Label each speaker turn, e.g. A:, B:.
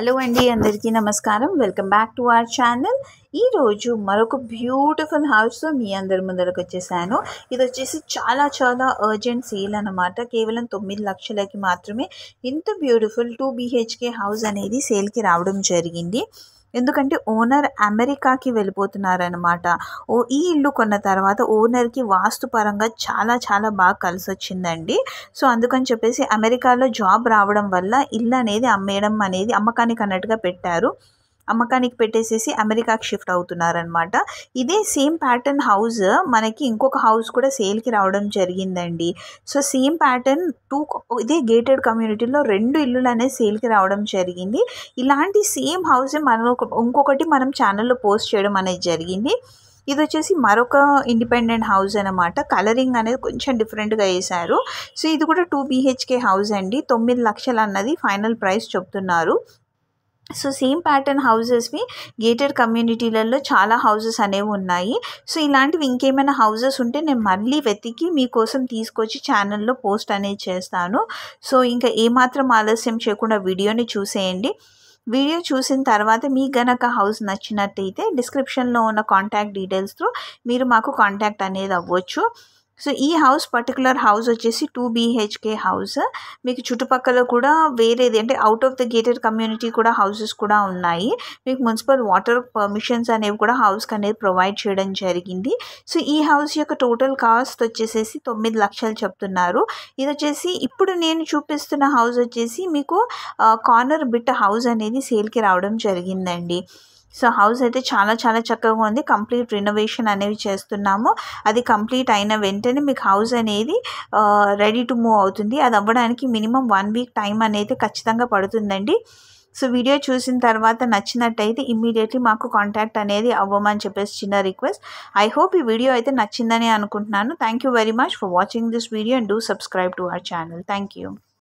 A: hello అండి అందరికీ నమస్కారం welcome back to our channel ఈరోజు మరొక బ్యూటిఫుల్ హౌస్ మీ అందరి ముందరకు వచ్చేసాను ఇది వచ్చేసి చాలా చాలా అర్జెంట్ సేల్ అనమాట కేవలం తొమ్మిది లక్షలకి మాత్రమే ఇంత బ్యూటిఫుల్ టూ బీహెచ్కే హౌస్ అనేది సేల్కి రావడం జరిగింది ఎందుకంటే ఓనర్ అమెరికాకి వెళ్ళిపోతున్నారనమాట ఓ ఈ ఇల్లు కొన్న తర్వాత ఓనర్కి వాస్తుపరంగా చాలా చాలా బాగా కలిసి వచ్చిందండి సో అందుకని చెప్పేసి అమెరికాలో జాబ్ రావడం వల్ల ఇల్లు అనేది అమ్మేయడం అనేది అమ్మకానికి అన్నట్టుగా పెట్టారు అమ్మకానికి పెట్టేసేసి అమెరికాకి షిఫ్ట్ అవుతున్నారనమాట ఇదే సేమ్ ప్యాటర్న్ హౌస్ మనకి ఇంకొక హౌస్ కూడా సేల్కి రావడం జరిగిందండి సో సేమ్ ప్యాటర్న్ టూ ఇదే గేటెడ్ కమ్యూనిటీలో రెండు ఇల్లులు అనేది సేల్కి రావడం జరిగింది ఇలాంటి సేమ్ హౌస్ మనం ఇంకొకటి మనం ఛానల్లో పోస్ట్ చేయడం అనేది జరిగింది ఇది వచ్చేసి మరొక ఇండిపెండెంట్ హౌస్ అనమాట కలరింగ్ అనేది కొంచెం డిఫరెంట్గా వేశారు సో ఇది కూడా టూ బీహెచ్కే హౌస్ అండి తొమ్మిది లక్షలు అన్నది ఫైనల్ ప్రైస్ చెప్తున్నారు సో సేమ్ ప్యాటర్న్ హౌజెస్వి గేటెడ్ కమ్యూనిటీలలో చాలా హౌజెస్ అనేవి ఉన్నాయి సో ఇలాంటివి ఇంకేమైనా హౌజెస్ ఉంటే నేను మళ్ళీ వెతికి మీకోసం తీసుకొచ్చి ఛానల్లో పోస్ట్ అనేది చేస్తాను సో ఇంకా ఏమాత్రం ఆలస్యం చేయకుండా వీడియోని చూసేయండి వీడియో చూసిన తర్వాత మీ గనక హౌస్ నచ్చినట్టయితే డిస్క్రిప్షన్లో ఉన్న కాంటాక్ట్ డీటెయిల్స్తో మీరు మాకు కాంటాక్ట్ అనేది అవ్వచ్చు సో ఈ హౌస్ పర్టికులర్ హౌస్ వచ్చేసి టూ బీహెచ్కే హౌస్ మీకు చుట్టుపక్కల కూడా వేరేది అంటే out of the gated community కూడా హౌసెస్ కూడా ఉన్నాయి మీకు మున్సిపల్ వాటర్ పర్మిషన్స్ అనేవి కూడా హౌస్కి అనేది ప్రొవైడ్ చేయడం జరిగింది సో ఈ హౌస్ యొక్క టోటల్ కాస్ట్ వచ్చేసేసి తొమ్మిది లక్షలు చెప్తున్నారు ఇది వచ్చేసి ఇప్పుడు నేను చూపిస్తున్న హౌస్ వచ్చేసి మీకు కార్నర్ బిట్ హౌస్ అనేది సేల్కి రావడం జరిగిందండి సో హౌస్ అయితే చాలా చాలా చక్కగా ఉంది కంప్లీట్ రినోవేషన్ అనేవి చేస్తున్నాము అది కంప్లీట్ అయిన వెంటనే మీకు హౌస్ అనేది రెడీ టు మూవ్ అవుతుంది అది అవ్వడానికి మినిమం వన్ వీక్ టైం అనేది ఖచ్చితంగా పడుతుందండి సో వీడియో చూసిన తర్వాత నచ్చినట్టయితే ఇమ్మీడియట్లీ మాకు కాంటాక్ట్ అనేది అవ్వమని చెప్పేసి చిన్న రిక్వెస్ట్ ఐ హోప్ ఈ వీడియో అయితే నచ్చిందని అనుకుంటున్నాను thank very much for watching this video and do subscribe to our channel thank